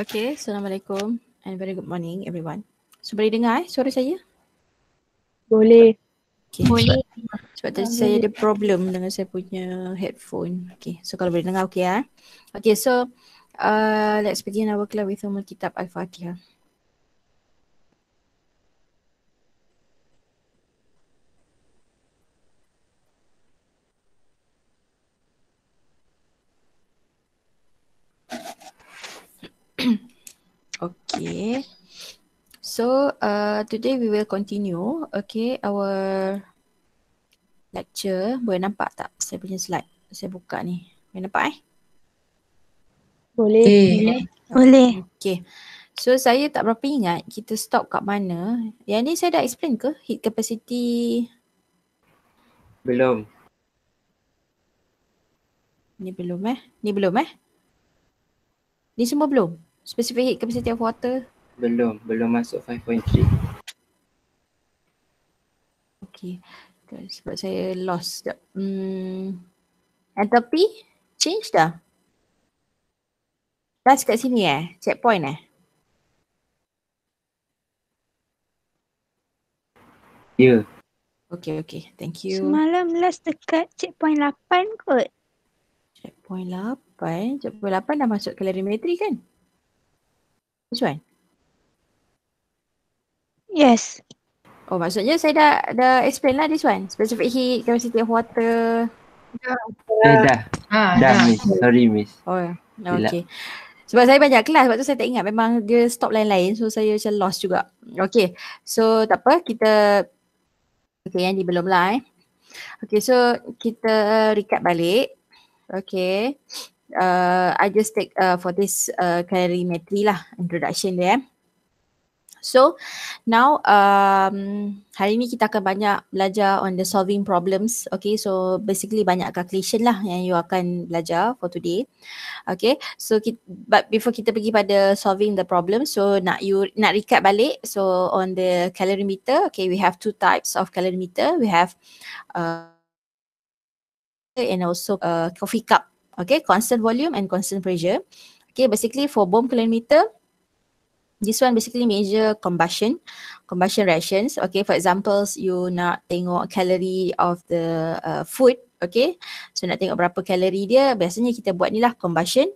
Okay, Assalamualaikum and very good morning everyone. So boleh dengar eh suara saya? Boleh. Okay. Boleh. Sebab tadi saya ada problem dengan saya punya headphone. Okay, so kalau boleh dengar okay eh. Okay, so uh, let's begin our class with Umar Kitab Al-Fatihah. Okay. So uh, today we will continue. Okay, our lecture. Boleh nampak tak saya punya slide? Saya buka ni. Boleh nampak eh? Boleh. Eh. Boleh. Okay. So saya tak berapa ingat kita stop kat mana. Yang ni saya dah explain ke heat capacity? Belum. Ni belum eh? Ni belum eh? Ni semua belum? specific capacity of water? Belum, belum masuk 5.3. Okay, sebab saya lost sekejap. Hmm. Entropy change dah? Last kat sini eh? Checkpoint eh? Ya. Yeah. Okay, okay. Thank you. Semalam last dekat checkpoint 8 kot. Checkpoint 8. Checkpoint 8 dah masuk kalorimetri kan? Cuan? Yes. Oh maksudnya saya dah, dah explain lah this one. Specific heat, capacity of water. Eh dah. Ha, dah. Dah miss. Sorry miss. Oh ya. okay. Silap. Sebab saya banyak kelas sebab saya tak ingat memang dia stop lain-lain so saya macam lost juga. Okay. So tak apa kita Okay yang ni belum lah eh. Okay so kita uh, recap balik. Okay uh, I just take uh, for this uh, calorimetry lah introduction dia eh. So now um, hari ni kita akan banyak belajar on the solving problems. Okay, so basically banyak calculation lah yang you akan belajar for today. Okay, so but before kita pergi pada solving the problem, so nak you nak recap balik. So on the calorimeter, okay, we have two types of calorimeter. We have uh, and also a uh, coffee cup. Okay, constant volume and constant pressure. Okay, basically for bomb calorimeter, this one basically measure combustion, combustion reactions. Okay, for examples, you nak tengok calorie of the uh, food. Okay, so nak tengok berapa kalori dia, biasanya kita buat ni lah combustion.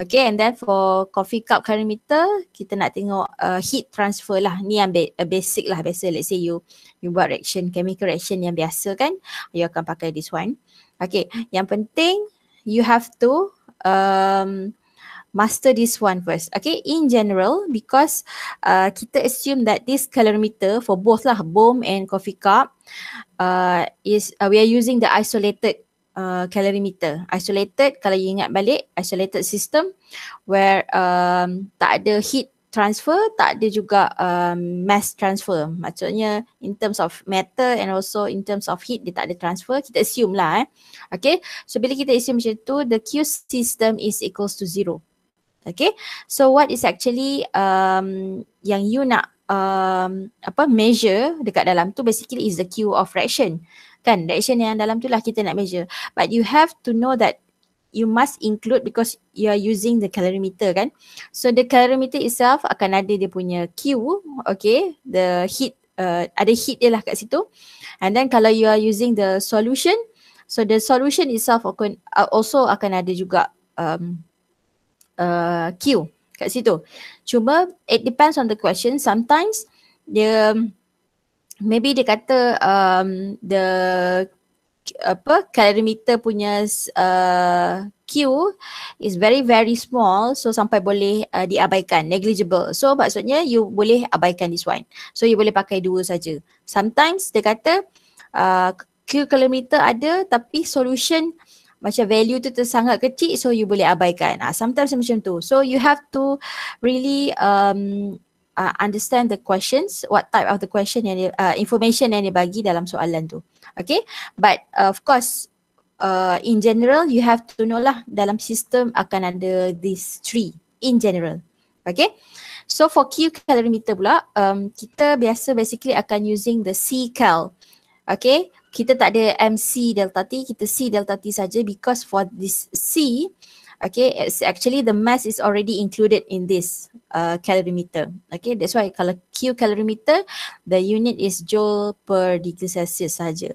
Okay, and then for coffee cup calorimeter, kita nak tengok uh, heat transfer lah. Ni yang uh, basic lah, biasa let's say you you buat reaction, chemical reaction yang biasa kan, you akan pakai this one. Okay, yang penting you have to um, master this one first. Okay, in general, because uh, kita assume that this calorimeter for both lah, bomb and coffee cup, uh, is uh, we are using the isolated uh, calorimeter. Isolated, kalau you ingat balik, isolated system where um, tak ada heat transfer tak ada juga um, mass transfer maksudnya in terms of matter and also in terms of heat dia tak ada transfer kita assume lah eh okay so bila kita assume macam tu the Q system is equals to zero okay so what is actually um, yang you nak um, apa measure dekat dalam tu basically is the Q of reaction, kan reaction yang dalam tu lah kita nak measure but you have to know that you must include because you are using the calorimeter kan. So the calorimeter itself akan ada dia punya Q, okay, the heat, uh, ada heat dia lah kat situ. And then kalau you are using the solution, so the solution itself akan, uh, also akan ada juga um, uh, Q kat situ. Cuma it depends on the question. Sometimes the maybe dia kata um, the apa calorimeter punya uh, Q is very very small so sampai boleh uh, diabaikan negligible so maksudnya you boleh abaikan this one so you boleh pakai dua saja sometimes dia kata uh, Q calorimeter ada tapi solution macam value tu sangat kecil so you boleh abaikan ah sometimes macam tu so you have to really um uh, understand the questions, what type of the question yang uh, information yang dia bagi dalam soalan tu. Okay, but uh, of course uh, in general you have to know lah dalam sistem akan ada these three in general. Okay, so for Q calorimeter pula, um, kita biasa basically akan using the C cal. Okay, kita tak ada MC delta T, kita C delta T saja because for this C, Okay, it's actually the mass is already included in this uh, calorimeter. Okay, that's why kalau Q calorimeter, the unit is joule per degree Celsius saja.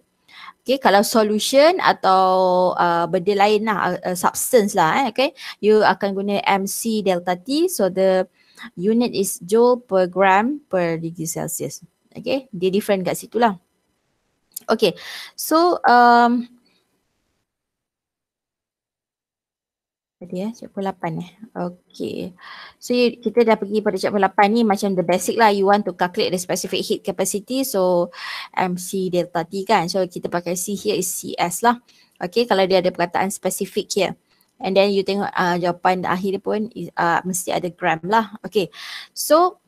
Okay, kalau solution atau uh, benda lain lah, uh, uh substance lah, eh, okay, you akan guna MC delta T. So the unit is joule per gram per degree Celsius. Okay, dia different kat situ lah. Okay, so um, Tadi ya, chapter 8 eh. eh. Okay. So you, kita dah pergi pada chapter 8 ni macam the basic lah. You want to calculate the specific heat capacity. So MC delta T kan. So kita pakai C here is CS lah. Okay kalau dia ada perkataan specific here. And then you tengok uh, jawapan akhir pun uh, mesti ada gram lah. Okay. So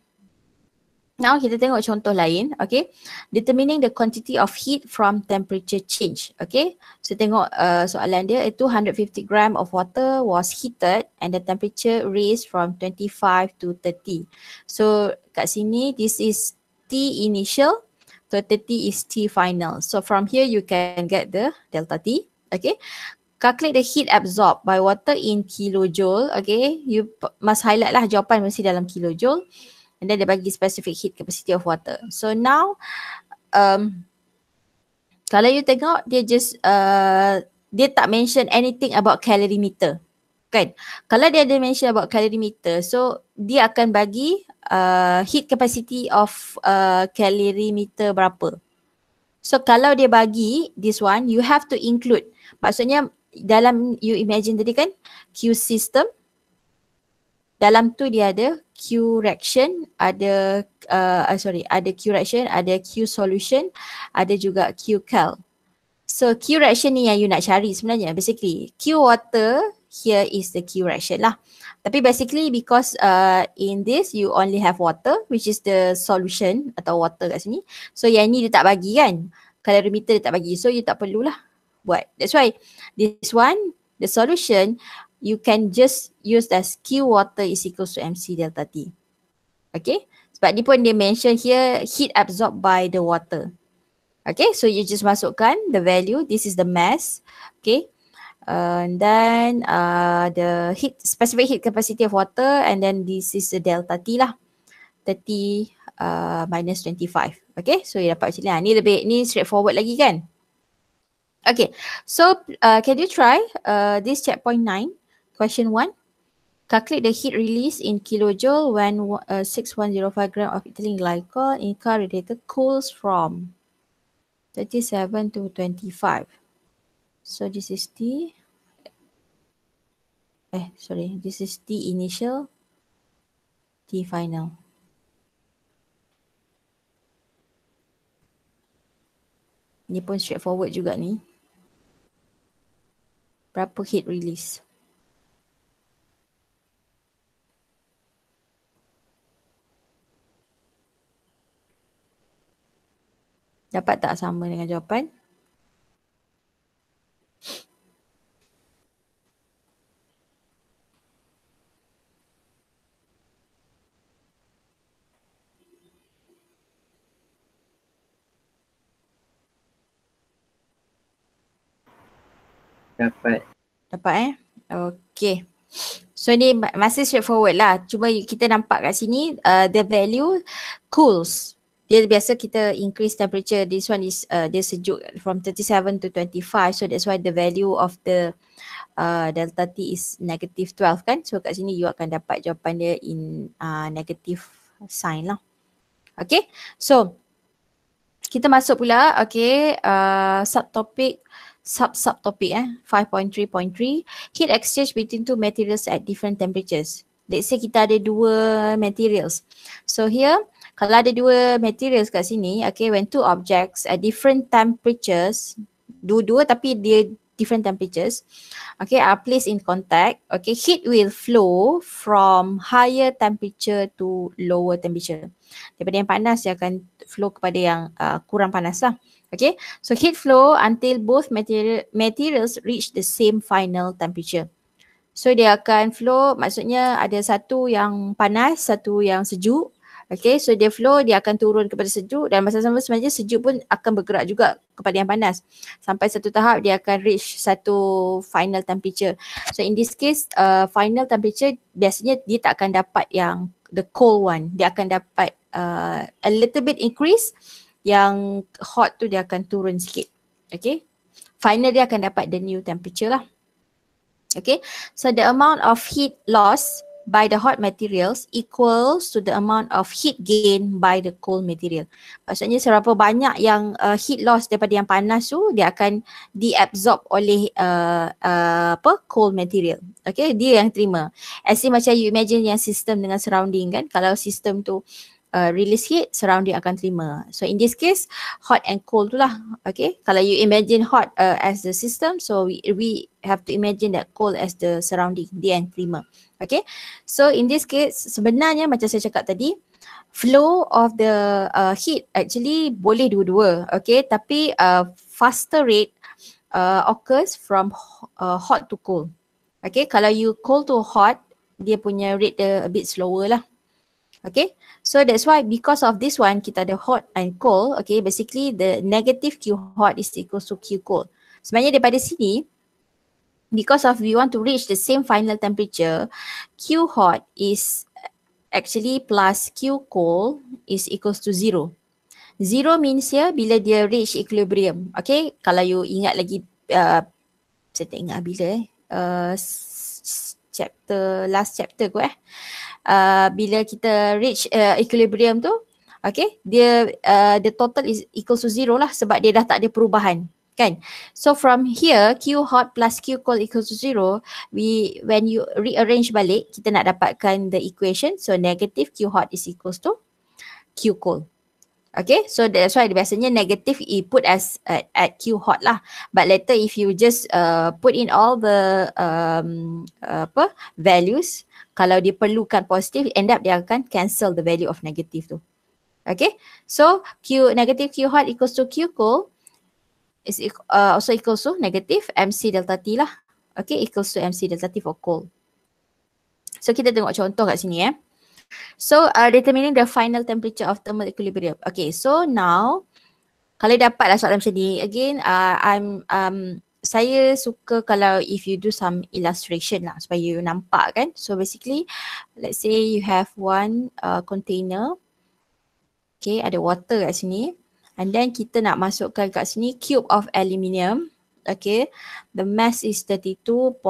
Now kita tengok contoh lain, okay. Determining the quantity of heat from temperature change, okay. So tengok uh, soalan dia, 250 gram of water was heated and the temperature raised from 25 to 30. So kat sini, this is T initial, so 30 is T final. So from here you can get the delta T, okay. Calculate the heat absorbed by water in kilojoule, okay. You must highlight lah jawapan mesti dalam kilojoule and then dia bagi specific heat capacity of water. So now um kalau you tengok dia just uh, dia tak mention anything about calorie meter. Kan? Kalau dia ada mention about calorie meter, so dia akan bagi uh, heat capacity of uh, calorie meter berapa. So kalau dia bagi this one, you have to include. Maksudnya dalam you imagine tadi kan Q system dalam tu dia ada Q reaction, ada uh, ah, sorry, ada Q reaction, ada Q solution, ada juga Q cal. So Q reaction ni yang you nak cari sebenarnya basically. Q water here is the Q reaction lah. Tapi basically because uh, in this you only have water which is the solution atau water kat sini. So yang ni dia tak bagi kan. Calorimeter dia tak bagi. So you tak perlulah buat. That's why this one the solution you can just use as Q water is equals to MC delta T. Okay. Sebab dia pun dia mention here heat absorbed by the water. Okay. So you just masukkan the value. This is the mass. Okay. Uh, and then uh, the heat specific heat capacity of water and then this is the delta T lah. 30 uh, minus 25. Okay. So you dapat macam ni. Ha. Ni lebih ni straightforward lagi kan. Okay. So uh, can you try uh, this checkpoint 9? Question one. Calculate the heat release in kilojoule when uh, 6105 gram of ethylene glycol in car radiator cools from 37 to 25. So this is T. Eh, sorry. This is T initial. T final. Ni pun straightforward juga ni. Berapa heat release? Dapat tak sama dengan jawapan? Dapat. Dapat eh? Okay. So ni masih straight forward lah. Cuma kita nampak kat sini uh, the value cools dia biasa kita increase temperature this one is uh, dia sejuk from 37 to 25 so that's why the value of the uh, delta T is negative 12 kan so kat sini you akan dapat jawapan dia in uh, negative sign lah okay so kita masuk pula okay uh, subtopic sub sub topic eh 5.3.3 heat exchange between two materials at different temperatures let's say kita ada dua materials so here kalau ada dua materials kat sini, okay, when two objects at different temperatures, dua-dua tapi dia different temperatures, okay, are placed in contact, okay, heat will flow from higher temperature to lower temperature. Daripada yang panas, dia akan flow kepada yang uh, kurang panas lah. Okay, so heat flow until both material, materials reach the same final temperature. So dia akan flow maksudnya ada satu yang panas, satu yang sejuk. Okay so dia flow dia akan turun kepada sejuk dan masa sama sebenarnya sejuk pun akan bergerak juga kepada yang panas. Sampai satu tahap dia akan reach satu final temperature. So in this case uh, final temperature biasanya dia tak akan dapat yang the cold one. Dia akan dapat uh, a little bit increase yang hot tu dia akan turun sikit. Okay. Final dia akan dapat the new temperature lah. Okay. So the amount of heat loss by the hot materials equals to the amount of heat gain by the cold material. Maksudnya seberapa banyak yang uh, heat loss daripada yang panas tu dia akan diabsorb oleh uh, uh, apa cold material. Okay dia yang terima. As in macam you imagine yang sistem dengan surrounding kan kalau sistem tu uh, release heat, surrounding akan terima. So in this case, hot and cold tu lah. Okay, kalau you imagine hot uh, as the system, so we we have to imagine that cold as the surrounding, the end terima. Okay, so in this case, sebenarnya macam saya cakap tadi, flow of the uh, heat actually boleh dua-dua. Okay, tapi uh, faster rate uh, occurs from uh, hot to cold. Okay, kalau you cold to hot, dia punya rate dia a bit slower lah. Okay, So that's why because of this one kita ada hot and cold. Okay, basically the negative Q hot is equal to Q cold. Sebenarnya daripada sini, because of we want to reach the same final temperature, Q hot is actually plus Q cold is equals to zero. Zero means here bila dia reach equilibrium. Okay, kalau you ingat lagi, uh, saya tak ingat bila eh. Uh, chapter last chapter gue eh uh, bila kita reach uh, equilibrium tu okay dia uh, the total is equal to zero lah sebab dia dah tak ada perubahan kan so from here q hot plus q cold equal to zero we when you rearrange balik kita nak dapatkan the equation so negative q hot is equals to q cold Okay, so that's why biasanya negatif you put as at, at Q hot lah. But later if you just uh, put in all the um, apa values, kalau dia perlukan positif, end up dia akan cancel the value of negative tu. Okay, so Q negative Q hot equals to Q cold. is uh, also equals to negative MC delta T lah. Okay, equals to MC delta T for cold. So kita tengok contoh kat sini eh. So uh, determining the final temperature of thermal equilibrium. Okay, so now kalau dapatlah soalan macam ni, again uh, I'm um, saya suka kalau if you do some illustration lah supaya you nampak kan. So basically let's say you have one uh, container. Okay, ada water kat sini. And then kita nak masukkan kat sini cube of aluminium. Okay, the mass is 32.5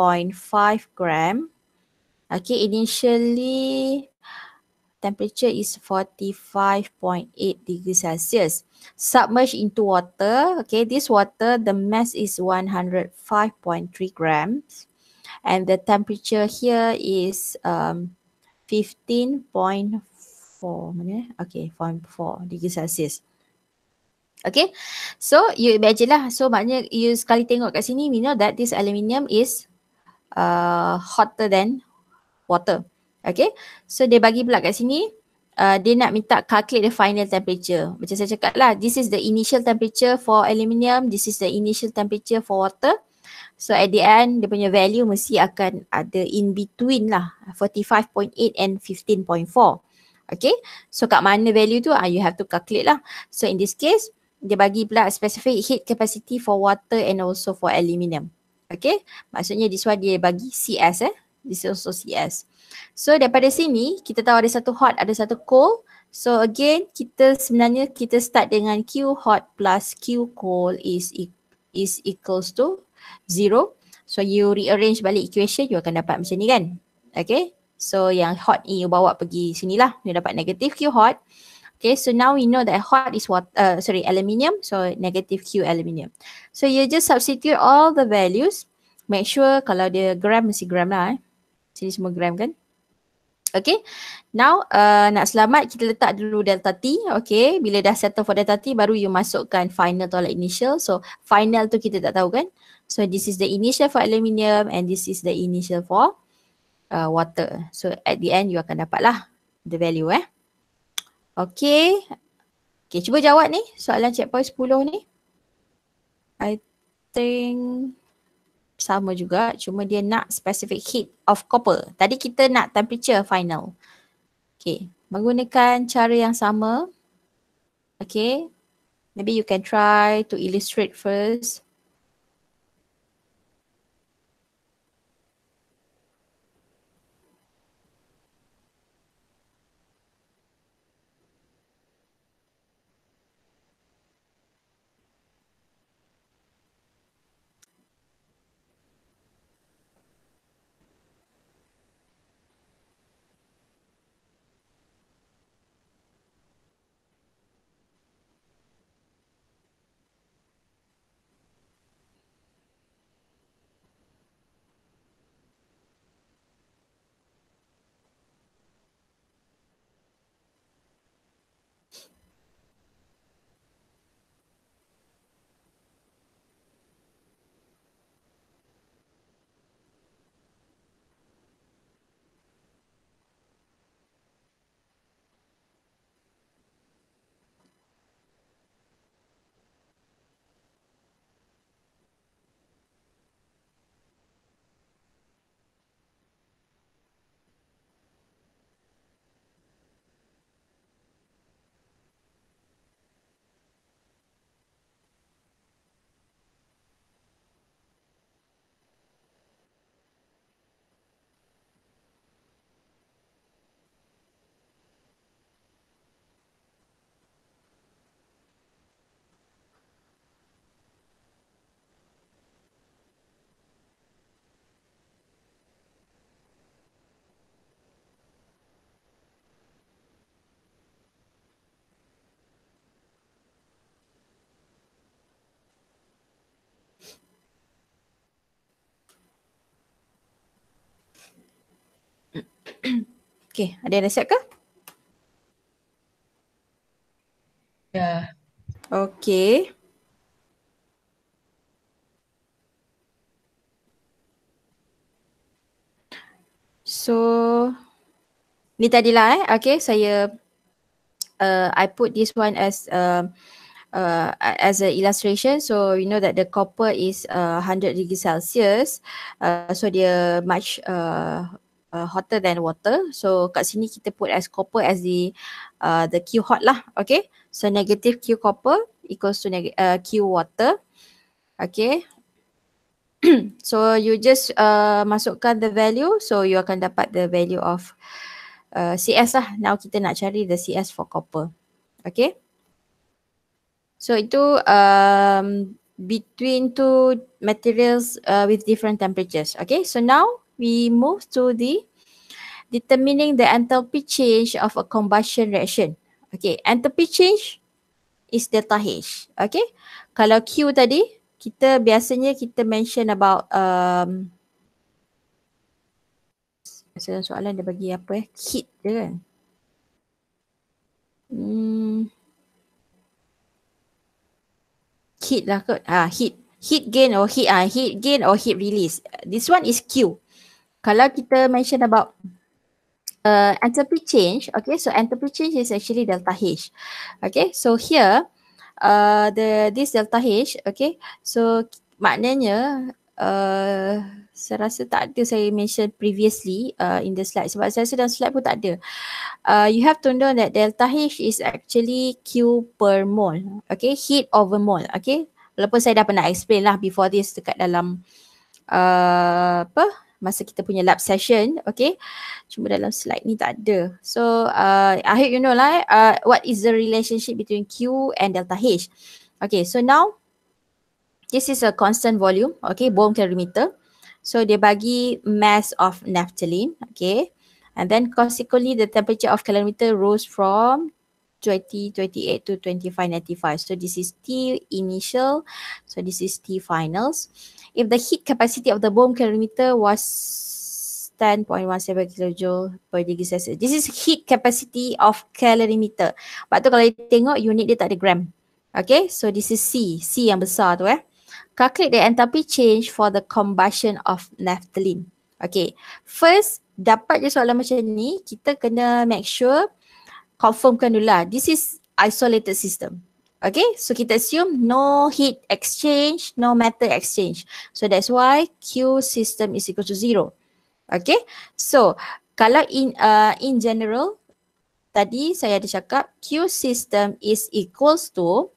gram. Okay, initially temperature is 45.8 degrees Celsius. Submerge into water. Okay, this water, the mass is 105.3 grams. And the temperature here is um, 15.4 okay, 4 degrees Celsius. Okay, so you imagine lah. So maknanya you sekali tengok kat sini, we know that this aluminium is uh, hotter than water. Okay. So dia bagi pula kat sini uh, dia nak minta calculate the final temperature. Macam saya cakap lah this is the initial temperature for aluminium. This is the initial temperature for water. So at the end dia punya value mesti akan ada in between lah 45.8 and 15.4. Okay. So kat mana value tu uh, you have to calculate lah. So in this case dia bagi pula specific heat capacity for water and also for aluminium. Okay. Maksudnya this one dia bagi CS eh. This is also CS. So daripada sini kita tahu ada satu hot, ada satu cold. So again kita sebenarnya kita start dengan Q hot plus Q cold is e, is equals to zero. So you rearrange balik equation you akan dapat macam ni kan. Okay. So yang hot ni you bawa pergi sini lah. You dapat negative Q hot. Okay so now we know that hot is what, uh, sorry aluminium. So negative Q aluminium. So you just substitute all the values. Make sure kalau dia gram mesti gram lah eh sini semua gram kan. Okay, now uh, nak selamat kita letak dulu delta T. Okay, bila dah settle for delta T baru you masukkan final toilet initial. So final tu kita tak tahu kan. So this is the initial for aluminium and this is the initial for uh, water. So at the end you akan dapat lah the value eh. Okay, okay cuba jawab ni soalan checkpoint 10 ni. I think sama juga cuma dia nak specific heat of copper. Tadi kita nak temperature final. Okay menggunakan cara yang sama. Okay maybe you can try to illustrate first. Okay, ada yang dah siap ke? Ya. Yeah. Okay. So, ni tadilah eh. Okay, saya uh, I put this one as uh, uh, as an illustration. So, we know that the copper is uh, 100 degrees Celsius. Uh, so, dia much uh, uh, hotter than water. So kat sini kita put as copper as the uh, the Q hot lah. Okay. So negative Q copper equals to neg- uh, Q water. Okay. so you just uh, masukkan the value. So you akan dapat the value of uh, CS lah. Now kita nak cari the CS for copper. Okay. So itu um, between two materials uh, with different temperatures. Okay. So now we move to the determining the enthalpy change of a combustion reaction. Okay, enthalpy change is delta H. Okay, kalau Q tadi, kita biasanya kita mention about um, Soalan, soalan dia bagi apa eh? Heat je kan? Hmm. Heat lah kot. Ah, heat. Heat gain or heat ah heat gain or heat release. This one is Q kalau kita mention about uh, entropy change, okay, so entropy change is actually delta H. Okay, so here, uh, the this delta H, okay, so maknanya, uh, saya rasa tak ada saya mention previously uh, in the slide sebab saya rasa dalam slide pun tak ada. Uh, you have to know that delta H is actually Q per mole, okay, heat over mole, okay. Walaupun saya dah pernah explain lah before this dekat dalam uh, apa, masa kita punya lab session okay cuma dalam slide ni tak ada so uh, I hope you know lah eh, uh, what is the relationship between Q and delta H okay so now this is a constant volume okay bone kilometer so dia bagi mass of naphthalene okay and then consequently the temperature of kilometer rose from 2028 to 2595 so this is T initial so this is T finals if the heat capacity of the bomb calorimeter was 10.17 kJ per degree Celsius. This is heat capacity of calorimeter. Sebab tu kalau dia tengok unit dia tak ada gram. Okay, so this is C. C yang besar tu eh. Calculate the enthalpy change for the combustion of naphthalene. Okay, first dapat je soalan macam ni, kita kena make sure confirmkan dulu lah. This is isolated system. Okay, so kita assume no heat exchange, no matter exchange. So that's why Q system is equal to zero. Okay, so kalau in uh, in general, tadi saya ada cakap Q system is equals to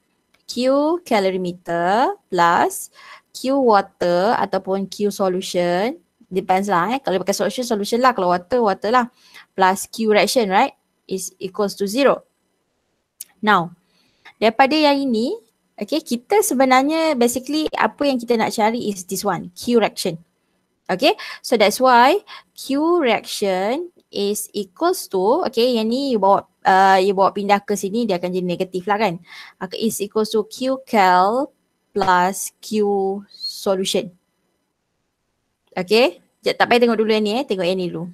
Q calorimeter plus Q water ataupun Q solution. Depends lah eh. Kalau pakai solution, solution lah. Kalau water, water lah. Plus Q reaction, right? Is equals to zero. Now, Daripada yang ini, okay, kita sebenarnya basically apa yang kita nak cari is this one, Q reaction. Okay, so that's why Q reaction is equals to, okay, yang ni you bawa, uh, you bawa pindah ke sini, dia akan jadi negatif lah kan. Uh, is equals to Q cal plus Q solution. Okay, Sekejap, tak payah tengok dulu yang ni eh. Tengok yang ni dulu.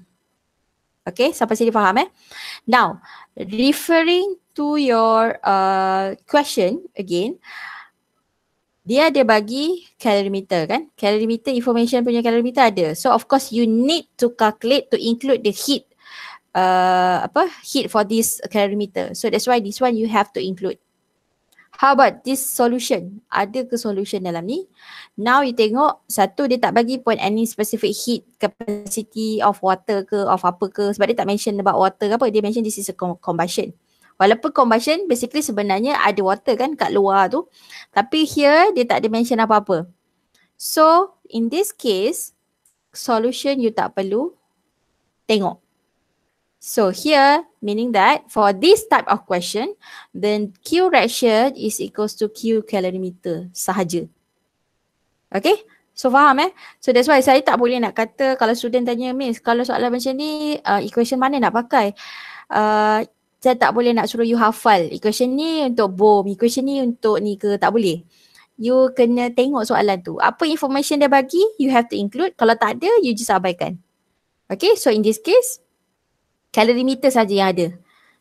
Okay, sampai sini faham eh. Now, referring to your uh, question again. Dia ada bagi calorimeter kan. Calorimeter information punya calorimeter ada. So of course you need to calculate to include the heat. Uh, apa heat for this calorimeter. So that's why this one you have to include. How about this solution? Ada ke solution dalam ni? Now you tengok satu dia tak bagi point any specific heat capacity of water ke of apa ke sebab dia tak mention about water ke apa dia mention this is a combustion. Walaupun combustion basically sebenarnya ada water kan kat luar tu. Tapi here dia tak ada mention apa-apa. So in this case, solution you tak perlu tengok. So here meaning that for this type of question, then Q ratio is equals to Q calorimeter sahaja. Okay? So faham eh? So that's why saya tak boleh nak kata kalau student tanya, Miss, kalau soalan macam ni, uh, equation mana nak pakai? Uh, saya tak boleh nak suruh you hafal equation ni untuk bom, equation ni untuk ni ke, tak boleh. You kena tengok soalan tu. Apa information dia bagi, you have to include. Kalau tak ada, you just abaikan. Okay, so in this case, calorimeter saja yang ada.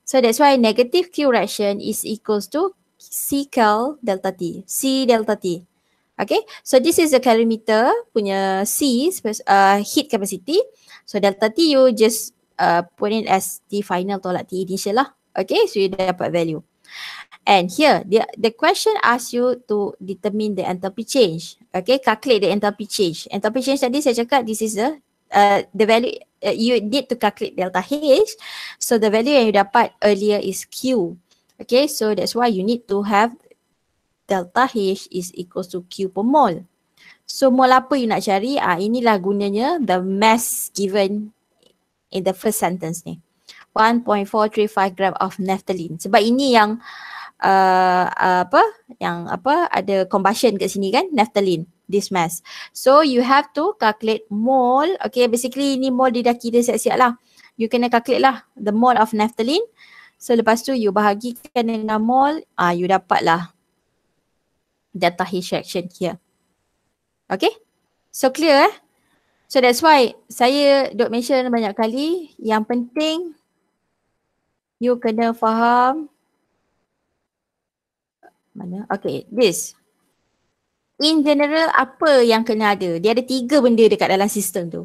So that's why negative Q reaction is equals to C cal delta T. C delta T. Okay, so this is the calorimeter punya C, uh, heat capacity. So delta T you just uh, put in as the final tolak the initial lah. Okay, so you dapat value. And here, the, the question asks you to determine the enthalpy change. Okay, calculate the enthalpy change. Enthalpy change tadi saya cakap this is the uh, the value uh, you need to calculate delta H. So the value yang you dapat earlier is Q. Okay, so that's why you need to have delta H is equal to Q per mole. So mole apa you nak cari? Ah, inilah gunanya the mass given in the first sentence ni. 1.435 gram of naphthalene. Sebab ini yang uh, apa yang apa ada combustion kat sini kan naphthalene this mass. So you have to calculate mole. Okay basically ini mole dia dah kira siap-siap lah. You kena calculate lah the mole of naphthalene. So lepas tu you bahagikan dengan mole, ah you dapat lah data heat reaction here. Okay? So clear eh? So that's why saya dok mention banyak kali yang penting you kena faham mana? Okay, this. In general, apa yang kena ada? Dia ada tiga benda dekat dalam sistem tu.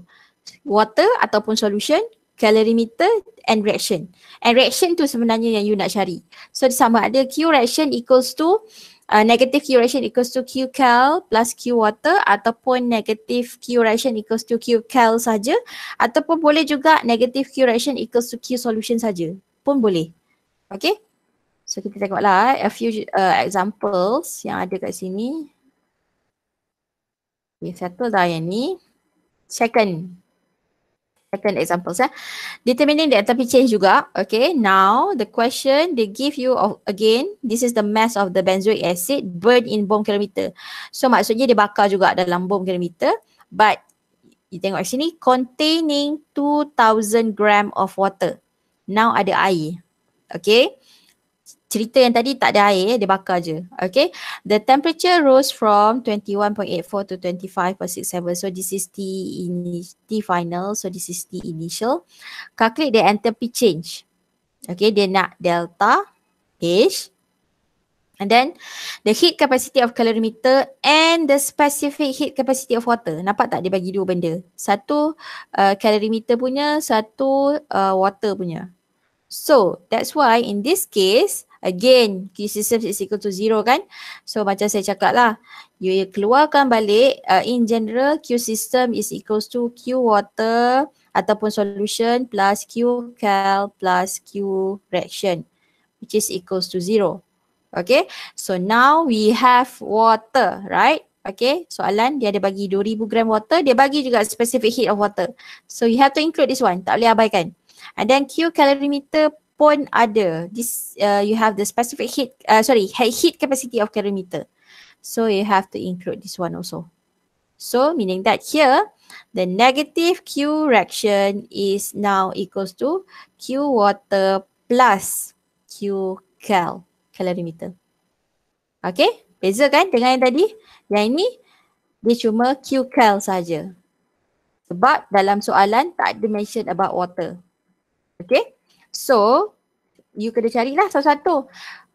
Water ataupun solution, calorimeter and reaction. And reaction tu sebenarnya yang you nak cari. So sama ada Q reaction equals to uh, uh, negative Q ratio equals to Q cal plus Q water ataupun negative Q ratio equals to Q cal saja ataupun boleh juga negative Q ratio equals to Q solution saja pun boleh. Okay. So kita tengoklah eh, a few uh, examples yang ada kat sini. Okay, satu dah yang ni. Second, second examples eh. Determining the entropy change juga. Okay, now the question they give you of again, this is the mass of the benzoic acid burned in bomb kilometer. So maksudnya dia bakar juga dalam bomb kilometer but you tengok sini containing 2000 gram of water. Now ada air. Okay, cerita yang tadi tak ada air eh, dia bakar je okay the temperature rose from 21.84 to 25.67 so this is T in T final so this is T initial calculate the enthalpy change okay dia nak delta H And then the heat capacity of calorimeter and the specific heat capacity of water. Nampak tak dia bagi dua benda. Satu uh, calorimeter punya, satu uh, water punya. So that's why in this case again Q system is equal to zero kan so macam saya cakap lah you keluarkan balik uh, in general Q system is equals to Q water ataupun solution plus Q cal plus Q reaction which is equals to zero okay so now we have water right Okay, soalan dia ada bagi 2000 gram water, dia bagi juga specific heat of water. So you have to include this one, tak boleh abaikan. And then Q calorimeter pun ada this uh, you have the specific heat uh, sorry heat capacity of calorimeter, so you have to include this one also so meaning that here the negative q reaction is now equals to q water plus q cal calorimeter okay beza kan dengan yang tadi yang ini dia cuma q cal saja sebab dalam soalan tak ada mention about water okay So, you kena carilah satu-satu.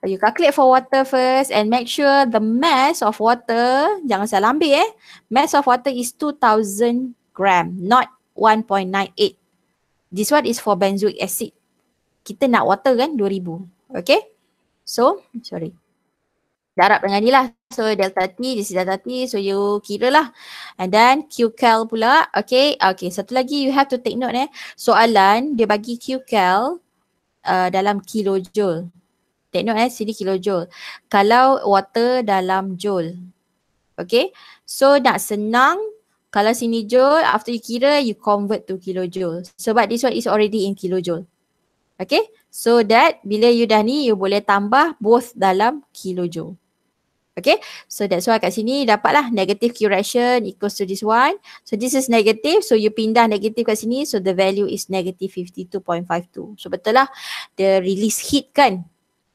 You calculate for water first and make sure the mass of water, jangan salah ambil eh. Mass of water is 2000 gram, not 1.98. This one is for benzoic acid. Kita nak water kan 2000. Okay? So, sorry. Darab dengan ni lah. So delta T, this is delta T. So you kira lah. And then QCAL pula. Okay, okay. Satu lagi you have to take note eh. Soalan dia bagi QCAL Uh, dalam kilojoule. Take note eh, sini kilojoule. Kalau water dalam joule. Okay, so nak senang kalau sini joule, after you kira, you convert to kilojoule. but this one is already in kilojoule. Okay, so that bila you dah ni, you boleh tambah both dalam kilojoule. Okay, so that's why kat sini dapatlah negative Q ration equals to this one. So this is negative, so you pindah negative kat sini, so the value is negative 52.52. So betul lah, the release heat kan.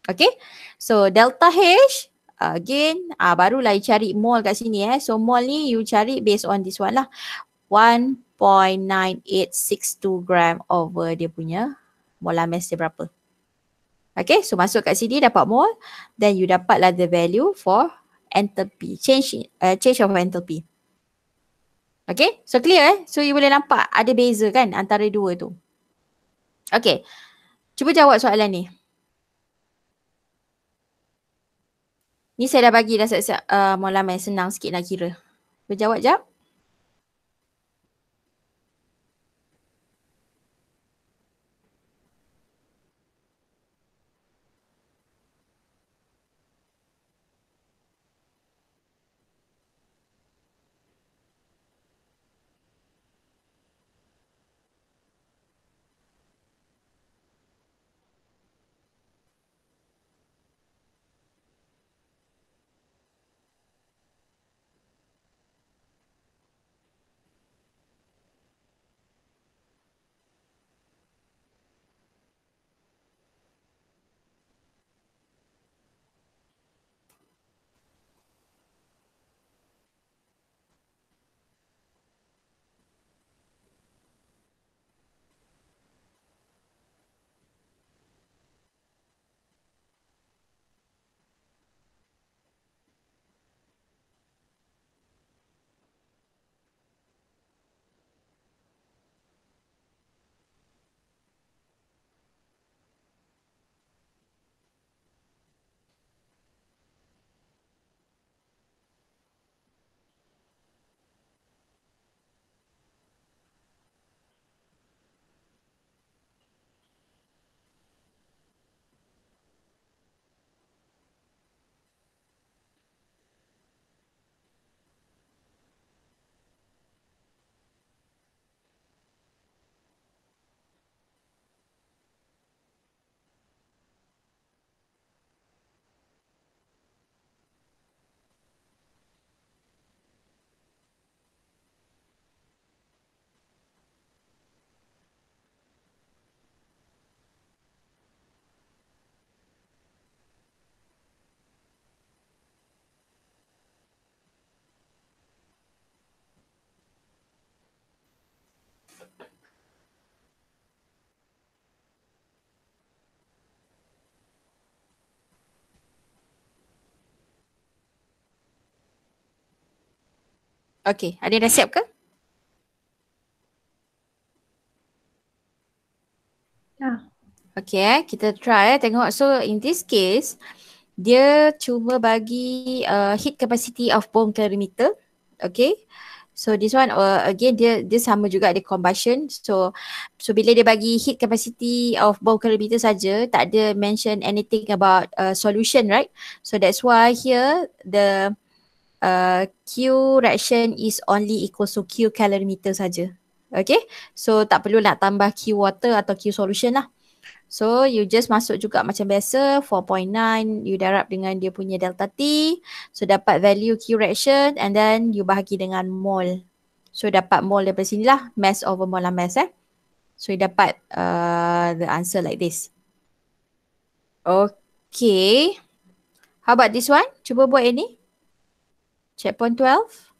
Okay, so delta H, again, uh, barulah you cari mol kat sini eh. So mol ni you cari based on this one lah. 1.9862 gram over dia punya molar mass dia berapa. Okay, so masuk kat sini dapat mole, then you dapatlah the value for enthalpy, change uh, change of enthalpy. Okay, so clear eh? So you boleh nampak ada beza kan antara dua tu. Okay, cuba jawab soalan ni. Ni saya dah bagi dah siap-siap uh, molam eh, senang sikit nak kira. Cuba jawab jap. Okey, ada dah siap ke? Ya. Okey, eh. kita try eh. tengok. So in this case, dia cuma bagi uh, heat capacity of bone perimeter. Okey. So this one uh, again dia dia sama juga dia combustion. So so bila dia bagi heat capacity of bone perimeter saja, tak ada mention anything about uh, solution, right? So that's why here the Uh, Q reaction is only equal to Q calorimeter saja. Okay. So tak perlu nak tambah Q water atau Q solution lah. So you just masuk juga macam biasa 4.9 you darab dengan dia punya delta T. So dapat value Q reaction and then you bahagi dengan mol, So dapat mol daripada sini lah. Mass over molar lah, mass eh. So you dapat uh, the answer like this. Okay. How about this one? Cuba buat ini checkpoint 12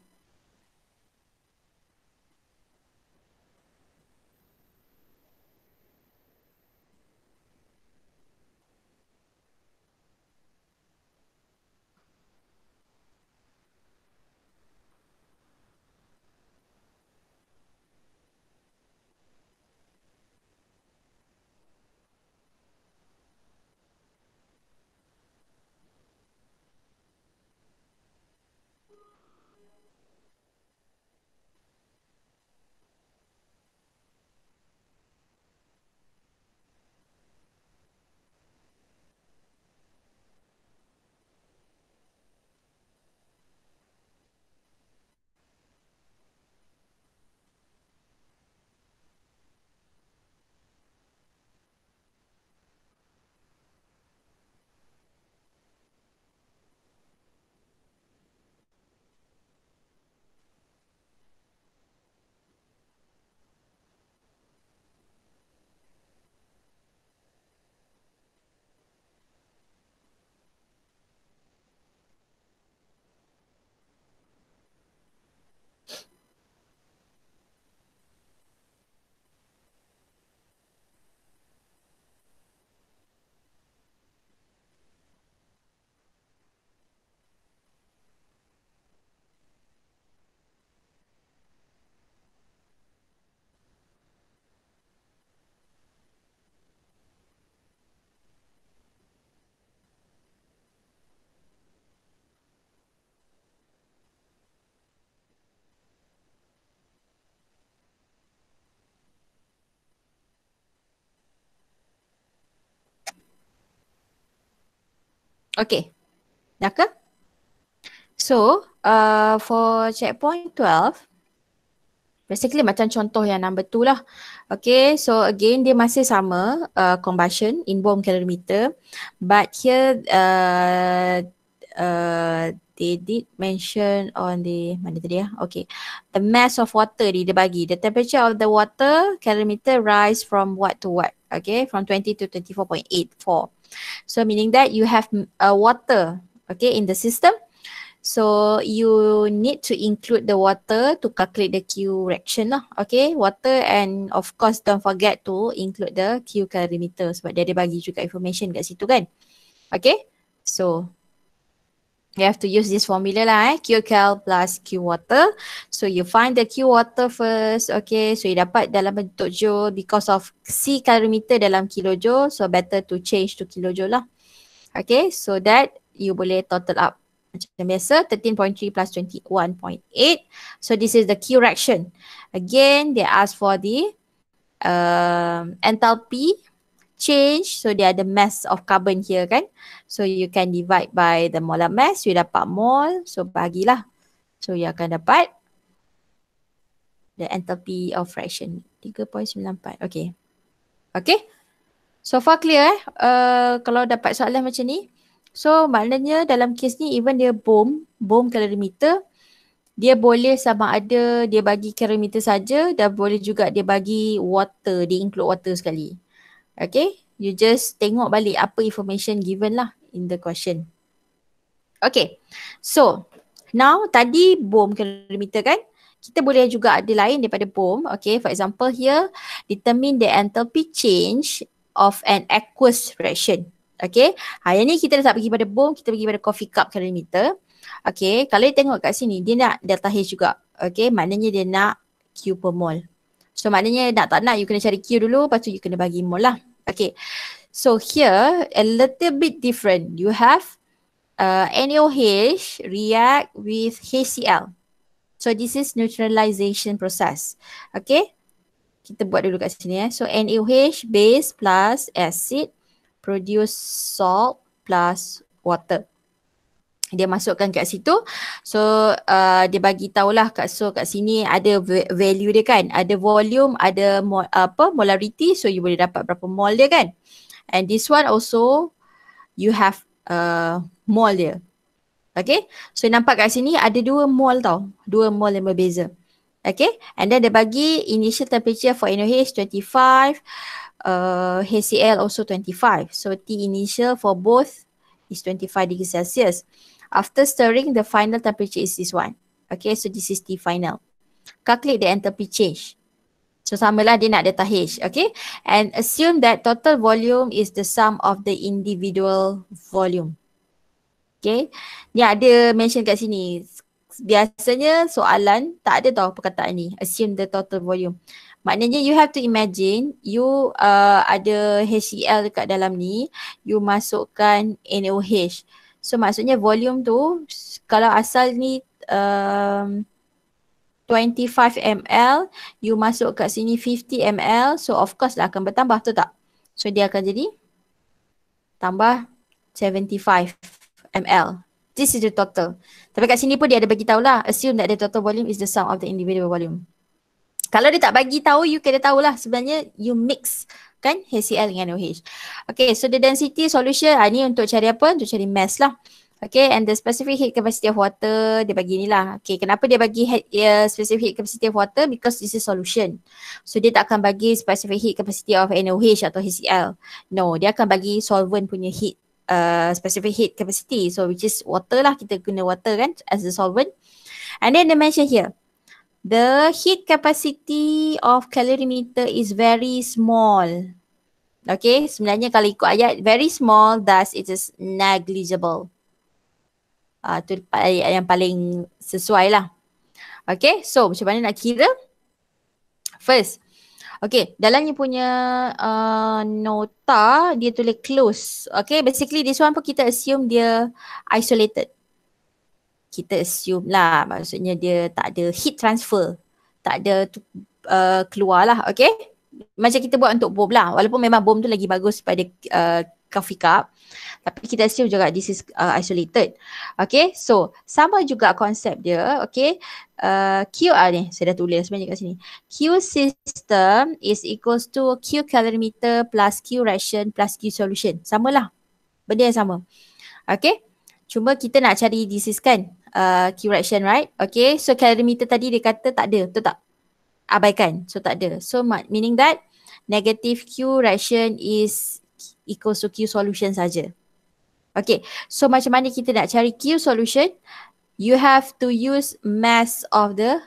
Okay. Dah ke? So, uh, for checkpoint 12, basically macam contoh yang number 2 lah. Okay, so again dia masih sama uh, combustion, bomb calorimeter. But here, uh, uh, they did mention on the, mana tadi ya? Okay, the mass of water dia, dia bagi. The temperature of the water calorimeter rise from what to what? Okay, from 20 to 24.84. So meaning that you have mm, a uh, water okay in the system. So you need to include the water to calculate the Q reaction lah. Okay, water and of course don't forget to include the Q calorimeter sebab dia ada bagi juga information kat situ kan. Okay, so you have to use this formula lah eh. cal plus Q water. So you find the Q water first. Okay. So you dapat dalam bentuk joule because of C calorimeter dalam kilojoule. So better to change to kilojoule lah. Okay. So that you boleh total up. Macam biasa 13.3 plus 21.8. So this is the Q reaction. Again, they ask for the um, enthalpy change so dia ada mass of carbon here kan so you can divide by the molar mass you dapat mole so bagilah so you akan dapat the enthalpy of fraction 3.94 okay okay so far clear eh uh, kalau dapat soalan macam ni so maknanya dalam kes ni even dia bom bom kalorimeter, dia boleh sama ada dia bagi kalorimeter saja dan boleh juga dia bagi water dia include water sekali Okay, you just tengok balik apa information given lah in the question. Okay, so now tadi bom kilometer kan? Kita boleh juga ada lain daripada bom. Okay, for example here, determine the enthalpy change of an aqueous reaction. Okay, ha, yang ni kita dah tak pergi pada bom, kita pergi pada coffee cup kilometer. Okay, kalau dia tengok kat sini, dia nak delta H juga. Okay, maknanya dia nak Q per mole. So maknanya nak tak nak you kena cari cue dulu lepas tu you kena bagi more lah. Okay. So here a little bit different. You have uh, NOH react with HCl. So this is neutralization process. Okay. Kita buat dulu kat sini eh. So NOH base plus acid produce salt plus water dia masukkan kat situ so uh, dia bagi tahulah kat so kat sini ada value dia kan ada volume ada mol, apa molarity so you boleh dapat berapa mol dia kan and this one also you have uh, mol dia okay so nampak kat sini ada dua mol tau dua mol yang berbeza okay and then dia bagi initial temperature for NOH 25 uh, HCl also 25. So T initial for both is 25 degrees Celsius. After stirring, the final temperature is this one. Okay, so this is the final. Calculate the entropy change. So, samalah dia nak data H. Okay, and assume that total volume is the sum of the individual volume. Okay, ni ada mention kat sini. Biasanya soalan tak ada tau perkataan ni. Assume the total volume. Maknanya you have to imagine you uh, ada HCl dekat dalam ni. You masukkan NOH. So maksudnya volume tu kalau asal ni um, 25 ml, you masuk kat sini 50 ml, so of course lah akan bertambah tu tak? So dia akan jadi tambah 75 ml. This is the total. Tapi kat sini pun dia ada bagi tahulah, assume that the total volume is the sum of the individual volume kalau dia tak bagi tahu you kena tahu lah. sebenarnya you mix kan HCl dengan OH. Okay so the density solution ah, ni untuk cari apa? Untuk cari mass lah. Okay and the specific heat capacity of water dia bagi ni lah. Okay kenapa dia bagi heat, ya, uh, specific heat capacity of water? Because this is solution. So dia tak akan bagi specific heat capacity of NOH atau HCl. No dia akan bagi solvent punya heat uh, specific heat capacity. So which is water lah kita guna water kan as the solvent. And then they mention here the heat capacity of calorimeter is very small. Okay, sebenarnya kalau ikut ayat very small, thus it is negligible. Ah, uh, tu ayat yang paling sesuai lah. Okay, so macam mana nak kira? First, okay, dalam ni punya uh, nota, dia tulis close. Okay, basically this one pun kita assume dia isolated kita assume lah maksudnya dia tak ada heat transfer tak ada uh, keluar lah okay macam kita buat untuk bomb lah walaupun memang bomb tu lagi bagus pada uh, coffee cup tapi kita assume juga this is uh, isolated okay so sama juga konsep dia okay uh, QR ni saya dah tulis sebenarnya kat sini Q system is equals to Q calorimeter plus Q ration plus Q solution sama lah, benda yang sama okay cuma kita nak cari this is kan uh, curation right okay so calorimeter tadi dia kata tak ada betul tak abaikan so tak ada so meaning that negative Q reaction is equals to Q solution saja. Okay, so macam mana kita nak cari Q solution? You have to use mass of the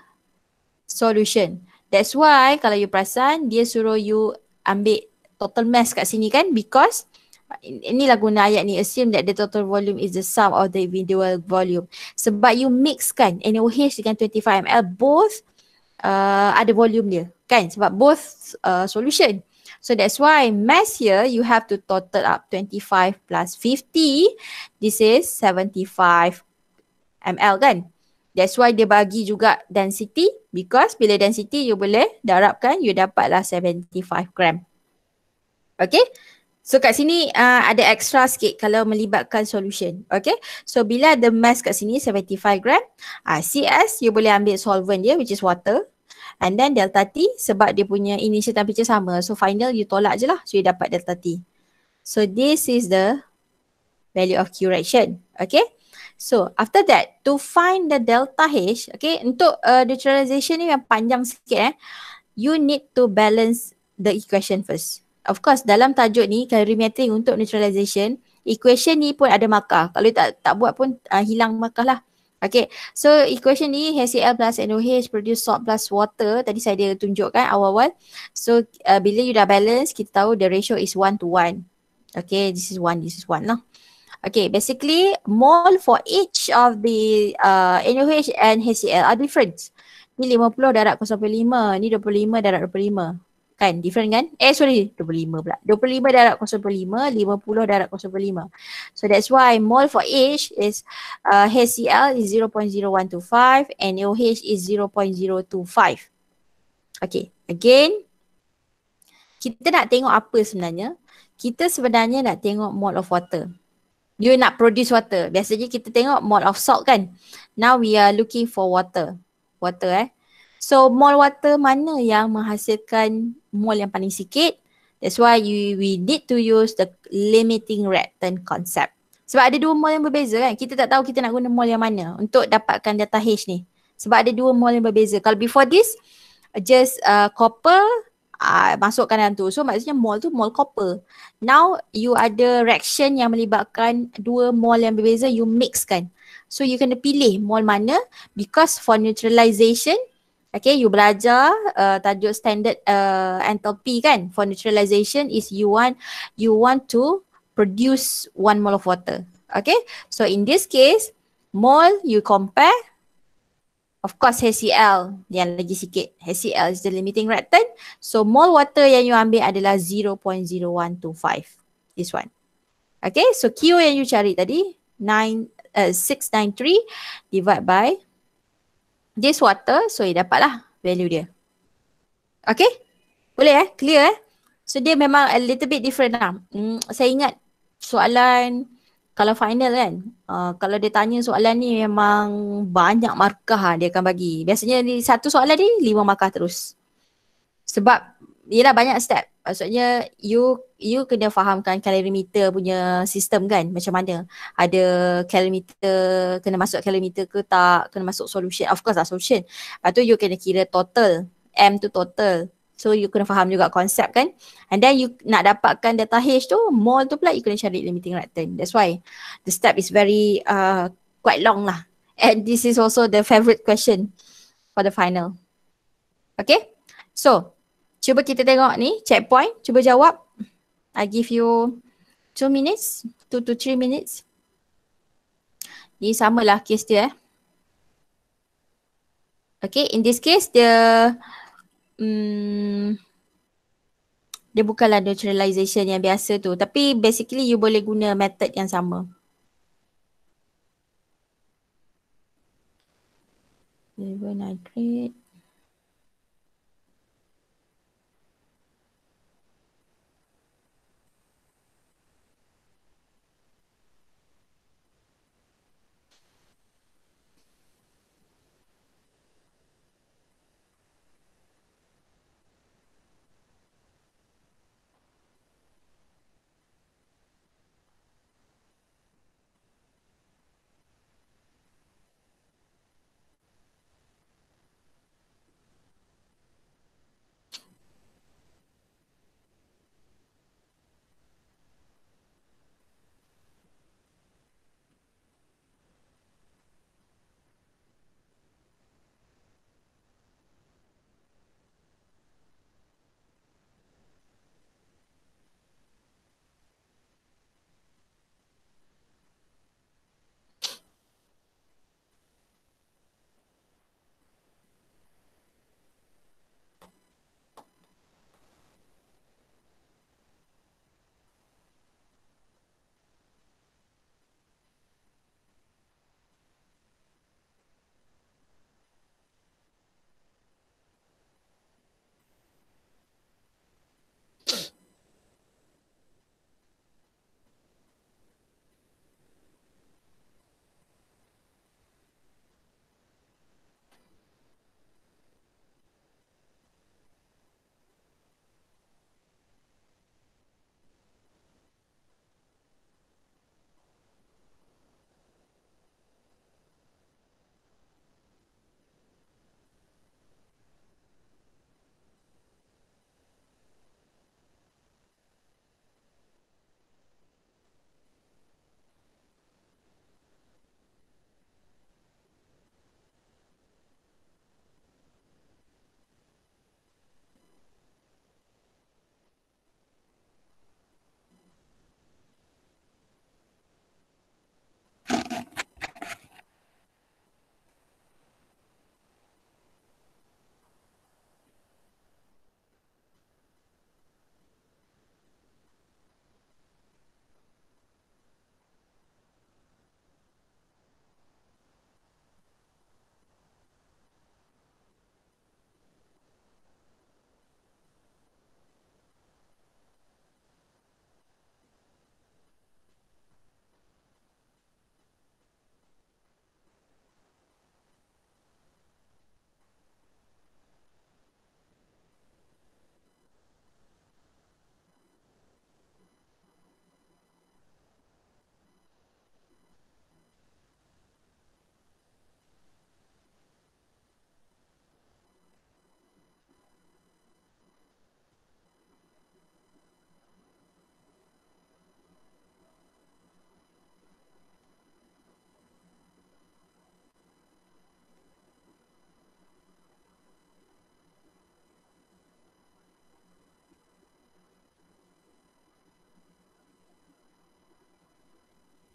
solution. That's why kalau you perasan, dia suruh you ambil total mass kat sini kan because inilah guna ayat ni assume that the total volume is the sum of the individual volume sebab you mix kan NaOH dengan 25 ml both uh, ada volume dia kan sebab both uh, solution so that's why mass here you have to total up 25 plus 50 this is 75 ml kan that's why dia bagi juga density because bila density you boleh darabkan you dapatlah 75 gram okay So kat sini uh, ada extra sikit kalau melibatkan solution. Okay. So bila ada mass kat sini 75 gram uh, CS you boleh ambil solvent dia which is water. And then delta T sebab dia punya initial temperature sama. So final you tolak je lah. So you dapat delta T. So this is the value of Q reaction. Okay. So after that to find the delta H. Okay. Untuk uh, neutralization ni yang panjang sikit eh. You need to balance the equation first of course dalam tajuk ni calorimetry untuk neutralization equation ni pun ada markah kalau tak tak buat pun uh, hilang markah lah Okay, so equation ni HCl plus NOH produce salt plus water Tadi saya dia tunjukkan awal-awal So uh, bila you dah balance, kita tahu the ratio is one to one. Okay, this is one, this is one lah Okay, basically mole for each of the uh, ah, NOH and HCl are different Ni 50 darat 0.5, ni 25 darab 25 kan different kan eh sorry 25 pula 25 darab 0.5 50 darab 0.5 so that's why mole for H is uh, HCl is 0.0125 and OH is 0.025 okay again kita nak tengok apa sebenarnya kita sebenarnya nak tengok mole of water you nak produce water biasanya kita tengok mole of salt kan now we are looking for water water eh So mole water mana yang menghasilkan mole yang paling sikit. That's why you, we need to use the limiting reactant concept. Sebab ada dua mole yang berbeza kan. Kita tak tahu kita nak guna mole yang mana untuk dapatkan data H ni. Sebab ada dua mole yang berbeza. Kalau before this, just uh, copper uh, masukkan dalam tu. So maksudnya mole tu mole copper. Now you ada reaction yang melibatkan dua mole yang berbeza, you mix kan. So you kena pilih mole mana because for neutralization, Okay, you belajar uh, tajuk standard uh, enthalpy kan for neutralization is you want you want to produce one mole of water. Okay, so in this case, mole you compare Of course HCl yang lagi sikit. HCl is the limiting reactant. So mole water yang you ambil adalah 0.0125. This one. Okay, so Q yang you cari tadi 9 uh, 693 divide by 0.0125 this water so you dapatlah value dia. Okay? Boleh eh? Clear eh? So dia memang a little bit different lah. Hmm, saya ingat soalan kalau final kan, uh, kalau dia tanya soalan ni memang banyak markah ah dia akan bagi. Biasanya ni satu soalan ni lima markah terus. Sebab yelah banyak step. Maksudnya you you kena fahamkan calorimeter punya sistem kan macam mana. Ada calorimeter, kena masuk calorimeter ke tak, kena masuk solution. Of course lah solution. Lepas tu you kena kira total. M tu total. So you kena faham juga konsep kan. And then you nak dapatkan data H tu, mole tu pula you kena cari limiting reactant. That's why the step is very uh, quite long lah. And this is also the favorite question for the final. Okay? So, Cuba kita tengok ni checkpoint. Cuba jawab. I give you two minutes. two to three minutes. Ni samalah kes dia eh. Okay in this case dia hmm, dia bukanlah neutralization yang biasa tu tapi basically you boleh guna method yang sama. Liver nitrate.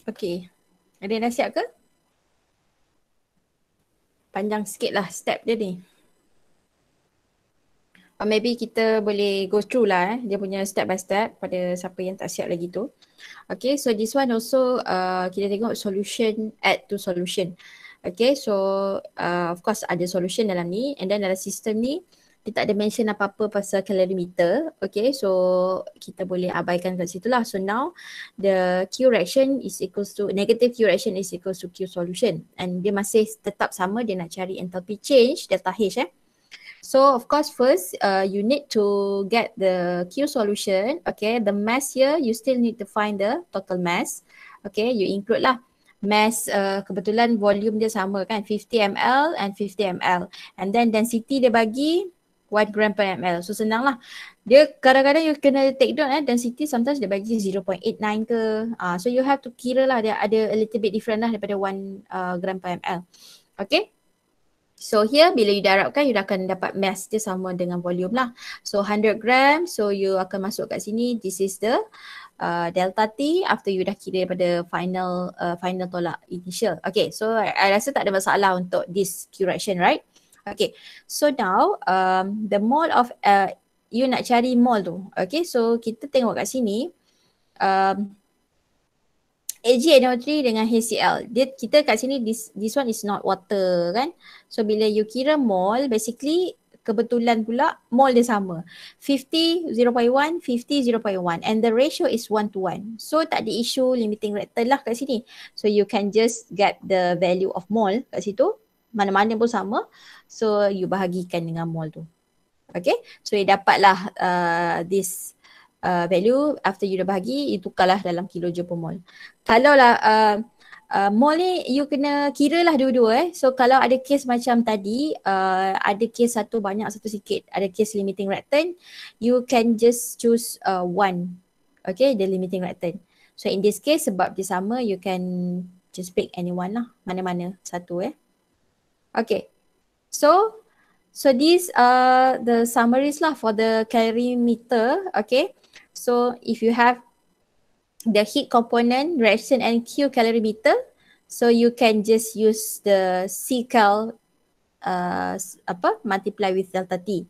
Okay. Ada yang dah siap ke? Panjang sikit lah step dia ni. Or maybe kita boleh go through lah eh. Dia punya step by step pada siapa yang tak siap lagi tu. Okay so this one also uh, kita tengok solution add to solution. Okay so uh, of course ada solution dalam ni and then dalam sistem ni uh, dia tak ada mention apa-apa pasal calorie meter. Okay, so kita boleh abaikan kat situ lah. So now the Q reaction is equals to, negative Q reaction is equals to Q solution. And dia masih tetap sama, dia nak cari enthalpy change, delta H eh. So of course first uh, you need to get the Q solution. Okay, the mass here you still need to find the total mass. Okay, you include lah mass uh, kebetulan volume dia sama kan 50 ml and 50 ml and then density dia bagi one gram per ml. So senang lah. Dia kadang-kadang you kena take down eh density sometimes dia bagi 0.89 ke. Ah, uh, so you have to kira lah dia ada a little bit different lah daripada one uh, gram per ml. Okay. So here bila you darabkan you akan dapat mass dia sama dengan volume lah. So 100 gram so you akan masuk kat sini this is the Uh, delta T after you dah kira daripada final uh, final tolak initial. Okay, so I, I rasa tak ada masalah untuk this correction, right? Okay, so now um, the mall of uh, you nak cari mall tu. Okay, so kita tengok kat sini. Um, AG NO3 dengan HCl. Dia, kita kat sini, this, this one is not water kan. So bila you kira mall, basically kebetulan pula mol dia sama. 50, 0.1, 50, 0.1 and the ratio is 1 to 1. So tak ada isu limiting reactor lah kat sini. So you can just get the value of mol kat situ. Mana-mana pun sama. So you bahagikan dengan mol tu. Okay. So you dapatlah uh, this uh, value after you dah bahagi, you tukarlah dalam kilo joule per mol. Kalau lah uh, uh, mol ni you kena kira lah dua-dua eh. So kalau ada case macam tadi, uh, ada case satu banyak satu sikit, ada case limiting reactant, you can just choose uh, one. Okay, the limiting reactant. So in this case sebab dia sama, you can just pick anyone lah. Mana-mana satu eh. Okay, So, so these are the summaries lah for the calorimeter. Okay. So if you have the heat component, reaction and Q calorimeter, so you can just use the C-cal uh, apa multiply with delta T.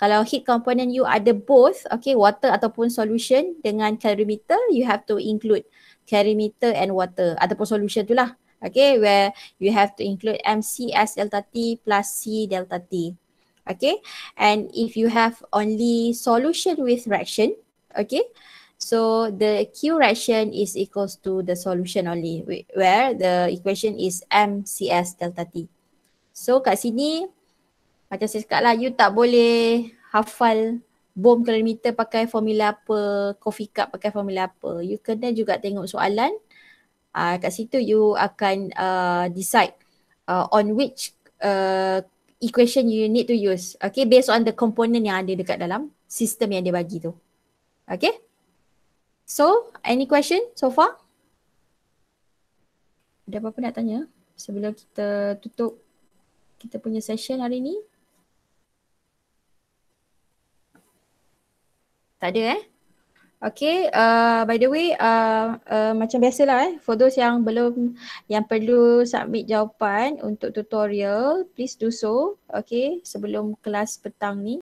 Kalau heat component you ada both, okay, water ataupun solution dengan calorimeter, you have to include calorimeter and water ataupun solution tu lah okay where you have to include mc as delta t plus c delta t okay and if you have only solution with reaction, okay so the q reaction is equals to the solution only where the equation is mcs delta t so kat sini macam saya cakap lah you tak boleh hafal bom kalorimeter pakai formula apa coffee cup pakai formula apa you kena juga tengok soalan uh, kat situ you akan uh, decide uh, on which uh, equation you need to use okay based on the component yang ada dekat dalam sistem yang dia bagi tu okay so any question so far ada apa-apa nak tanya sebelum kita tutup kita punya session hari ni tak ada eh Okay, uh, by the way, uh, uh, macam biasalah eh, for those yang belum, yang perlu submit jawapan untuk tutorial, please do so, okay, sebelum kelas petang ni.